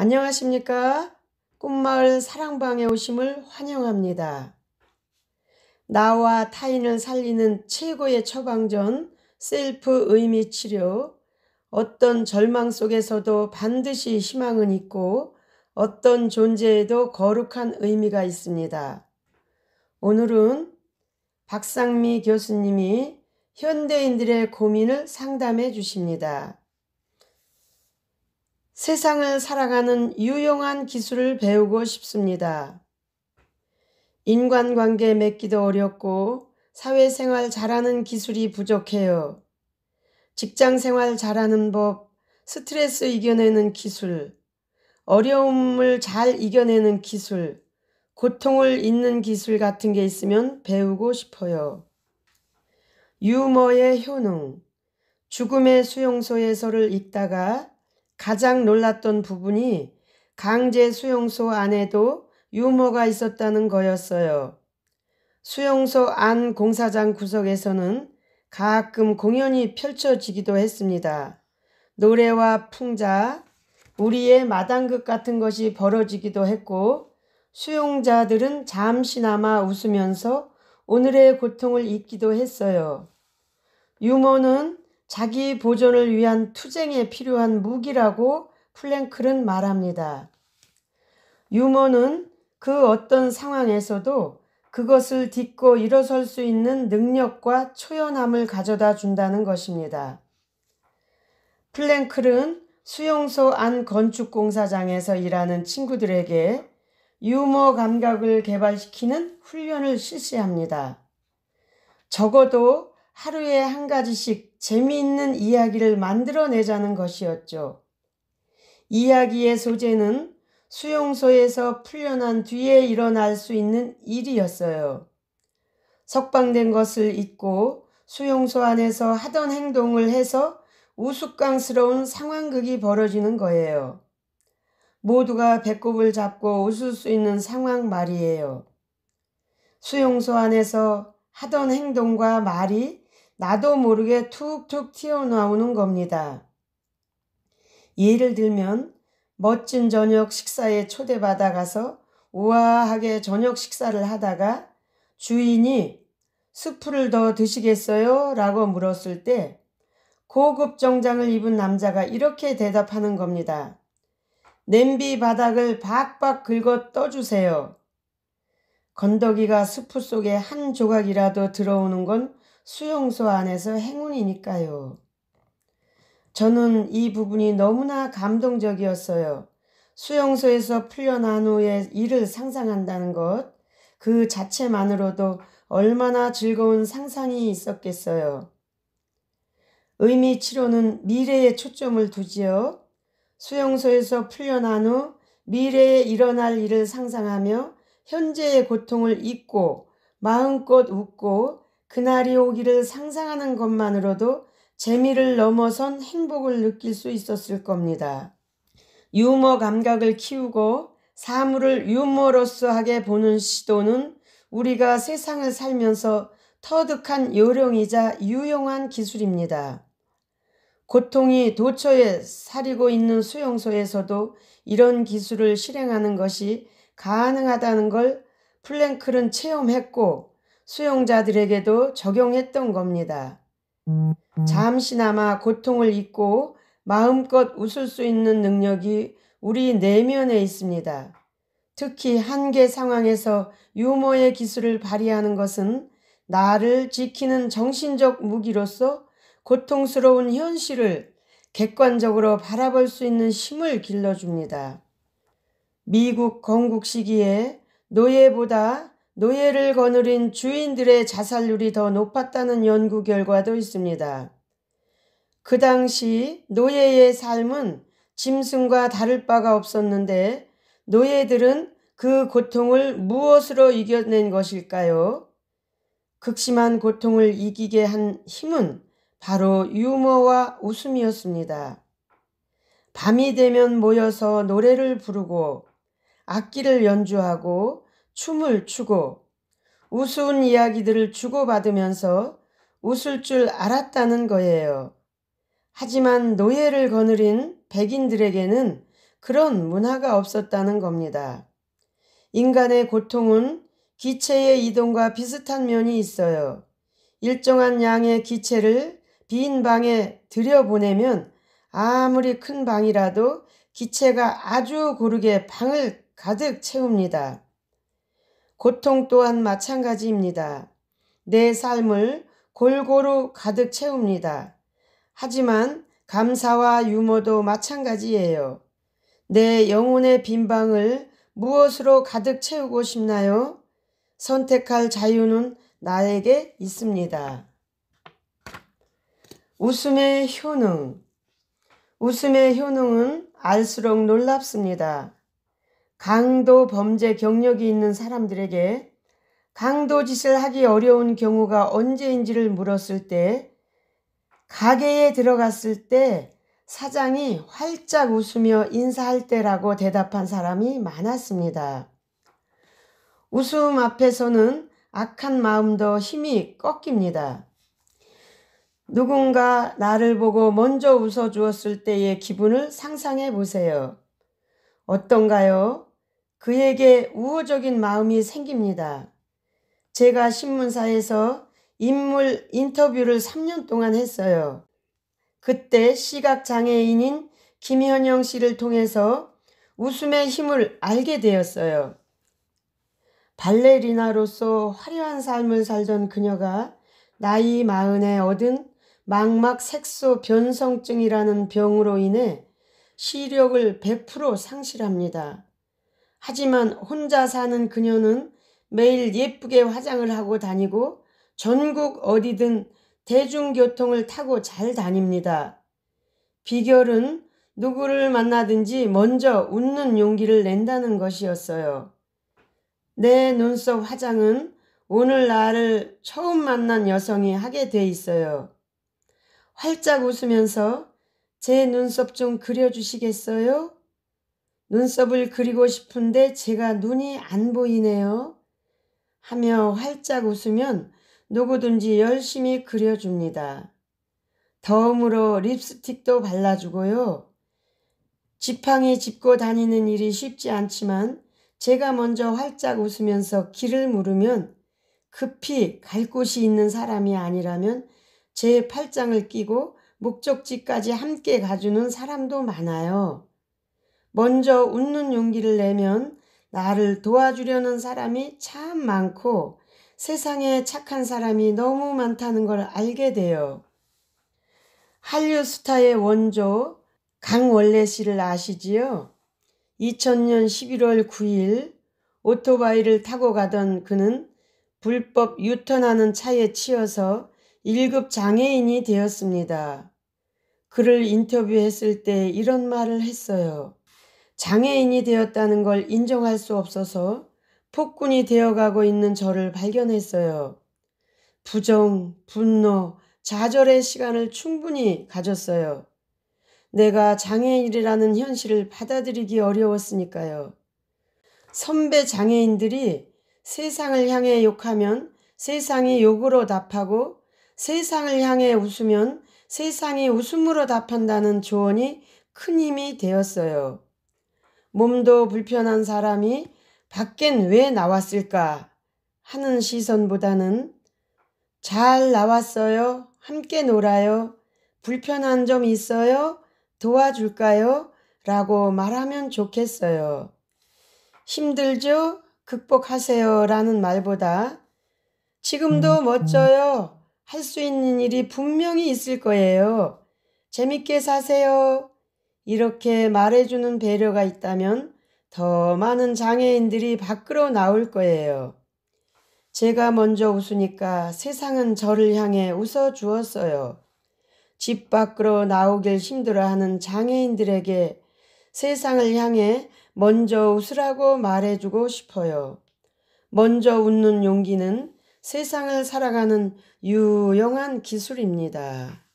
안녕하십니까? 꿈마을 사랑방에 오심을 환영합니다. 나와 타인을 살리는 최고의 처방전 셀프 의미 치료. 어떤 절망 속에서도 반드시 희망은 있고 어떤 존재에도 거룩한 의미가 있습니다. 오늘은 박상미 교수님이 현대인들의 고민을 상담해 주십니다. 세상을 살아가는 유용한 기술을 배우고 싶습니다. 인간관계 맺기도 어렵고 사회생활 잘하는 기술이 부족해요. 직장생활 잘하는 법, 스트레스 이겨내는 기술, 어려움을 잘 이겨내는 기술, 고통을 잇는 기술 같은 게 있으면 배우고 싶어요. 유머의 효능. 죽음의 수용소에서를 읽다가 가장 놀랐던 부분이 강제 수용소 안에도 유머가 있었다는 거였어요. 수용소 안 공사장 구석에서는 가끔 공연이 펼쳐지기도 했습니다. 노래와 풍자, 우리의 마당극 같은 것이 벌어지기도 했고, 수용자들은 잠시나마 웃으면서 오늘의 고통을 잊기도 했어요. 유머는 자기 보존을 위한 투쟁에 필요한 무기라고 플랭클은 말합니다. 유머는 그 어떤 상황에서도 그것을 딛고 일어설 수 있는 능력과 초연함을 가져다 준다는 것입니다. 플랭클은 수용소 안 건축공사장에서 일하는 친구들에게 유머 감각을 개발시키는 훈련을 실시합니다. 적어도 하루에 한 가지씩 재미있는 이야기를 만들어내자는 것이었죠. 이야기의 소재는 수용소에서 풀려난 뒤에 일어날 수 있는 일이었어요. 석방된 것을 잊고 수용소 안에서 하던 행동을 해서 우스꽝스러운 상황극이 벌어지는 거예요. 모두가 배꼽을 잡고 웃을 수 있는 상황 말이에요. 수용소 안에서 하던 행동과 말이 나도 모르게 툭툭 튀어나오는 겁니다. 예를 들면 멋진 저녁 식사에 초대받아 가서 우아하게 저녁 식사를 하다가 주인이 수프를 더 드시겠어요? 라고 물었을 때 고급 정장을 입은 남자가 이렇게 대답하는 겁니다. 냄비 바닥을 박박 긁어 떠주세요. 건더기가 수프 속에 한 조각이라도 들어오는 건 수용소 안에서 행운이니까요. 저는 이 부분이 너무나 감동적이었어요. 수용소에서 풀려난 후에 일을 상상한다는 것, 그 자체만으로도 얼마나 즐거운 상상이 있었겠어요. 의미 치료는 미래에 초점을 두지요. 수용소에서 풀려난 후 미래에 일어날 일을 상상하며 현재의 고통을 잊고 마음껏 웃고 그날이 오기를 상상하는 것만으로도 재미를 넘어선 행복을 느낄 수 있었을 겁니다. 유머 감각을 키우고 사물을 유머러스하게 보는 시도는 우리가 세상을 살면서 터득한 요령이자 유용한 기술입니다. 고통이 도처에 사리고 있는 수용소에서도 이런 기술을 실행하는 것이 가능하다는 걸 플랭크는 체험했고 수용자들에게도 적용했던 겁니다. 잠시나마 고통을 잊고 마음껏 웃을 수 있는 능력이 우리 내면에 있습니다. 특히 한계 상황에서 유머의 기술을 발휘하는 것은 나를 지키는 정신적 무기로서 고통스러운 현실을 객관적으로 바라볼 수 있는 힘을 길러줍니다. 미국 건국 시기에 노예보다 노예를 거느린 주인들의 자살률이 더 높았다는 연구 결과도 있습니다. 그 당시 노예의 삶은 짐승과 다를 바가 없었는데 노예들은 그 고통을 무엇으로 이겨낸 것일까요? 극심한 고통을 이기게 한 힘은 바로 유머와 웃음이었습니다. 밤이 되면 모여서 노래를 부르고 악기를 연주하고 춤을 추고 우스운 이야기들을 주고받으면서 웃을 줄 알았다는 거예요. 하지만 노예를 거느린 백인들에게는 그런 문화가 없었다는 겁니다. 인간의 고통은 기체의 이동과 비슷한 면이 있어요. 일정한 양의 기체를 빈 방에 들여보내면 아무리 큰 방이라도 기체가 아주 고르게 방을 가득 채웁니다. 고통 또한 마찬가지입니다. 내 삶을 골고루 가득 채웁니다. 하지만 감사와 유머도 마찬가지예요. 내 영혼의 빈방을 무엇으로 가득 채우고 싶나요? 선택할 자유는 나에게 있습니다. 웃음의 효능. 웃음의 효능은 알수록 놀랍습니다. 강도 범죄 경력이 있는 사람들에게 강도 짓을 하기 어려운 경우가 언제인지를 물었을 때 가게에 들어갔을 때 사장이 활짝 웃으며 인사할 때라고 대답한 사람이 많았습니다. 웃음 앞에서는 악한 마음도 힘이 꺾입니다. 누군가 나를 보고 먼저 웃어 주었을 때의 기분을 상상해 보세요. 어떤가요? 그에게 우호적인 마음이 생깁니다. 제가 신문사에서 인물 인터뷰를 3년 동안 했어요. 그때 시각장애인인 김현영 씨를 통해서 웃음의 힘을 알게 되었어요. 발레리나로서 화려한 삶을 살던 그녀가 나이 마흔에 얻은 망막 색소 변성증이라는 병으로 인해 시력을 100% 상실합니다. 하지만 혼자 사는 그녀는 매일 예쁘게 화장을 하고 다니고 전국 어디든 대중교통을 타고 잘 다닙니다. 비결은 누구를 만나든지 먼저 웃는 용기를 낸다는 것이었어요. 내 눈썹 화장은 오늘 나를 처음 만난 여성이 하게 돼 있어요. 활짝 웃으면서 제 눈썹 좀 그려주시겠어요? 눈썹을 그리고 싶은데 제가 눈이 안 보이네요. 하며 활짝 웃으면 누구든지 열심히 그려줍니다. 더움으로 립스틱도 발라주고요. 지팡이 짚고 다니는 일이 쉽지 않지만 제가 먼저 활짝 웃으면서 길을 물으면 급히 갈 곳이 있는 사람이 아니라면 제 팔짱을 끼고 목적지까지 함께 가주는 사람도 많아요. 먼저 웃는 용기를 내면 나를 도와주려는 사람이 참 많고 세상에 착한 사람이 너무 많다는 걸 알게 돼요. 한류 스타의 원조 강원래 씨를 아시지요? 2000년 11월 9일 오토바이를 타고 가던 그는 불법 유턴하는 차에 치여서 1급 장애인이 되었습니다. 그를 인터뷰했을 때 이런 말을 했어요. 장애인이 되었다는 걸 인정할 수 없어서 폭군이 되어가고 있는 저를 발견했어요. 부정, 분노, 좌절의 시간을 충분히 가졌어요. 내가 장애인이라는 현실을 받아들이기 어려웠으니까요. 선배 장애인들이 세상을 향해 욕하면 세상이 욕으로 답하고 세상을 향해 웃으면 세상이 웃음으로 답한다는 조언이 큰 힘이 되었어요. 몸도 불편한 사람이 밖엔 왜 나왔을까 하는 시선보다는 잘 나왔어요. 함께 놀아요. 불편한 점 있어요? 도와줄까요? 라고 말하면 좋겠어요. 힘들죠? 극복하세요. 라는 말보다 지금도 음, 음. 멋져요. 할 수 있는 일이 분명히 있을 거예요. 재밌게 사세요. 이렇게 말해주는 배려가 있다면 더 많은 장애인들이 밖으로 나올 거예요. 제가 먼저 웃으니까 세상은 저를 향해 웃어 주었어요. 집 밖으로 나오길 힘들어하는 장애인들에게 세상을 향해 먼저 웃으라고 말해주고 싶어요. 먼저 웃는 용기는 세상을 살아가는 유용한 기술입니다.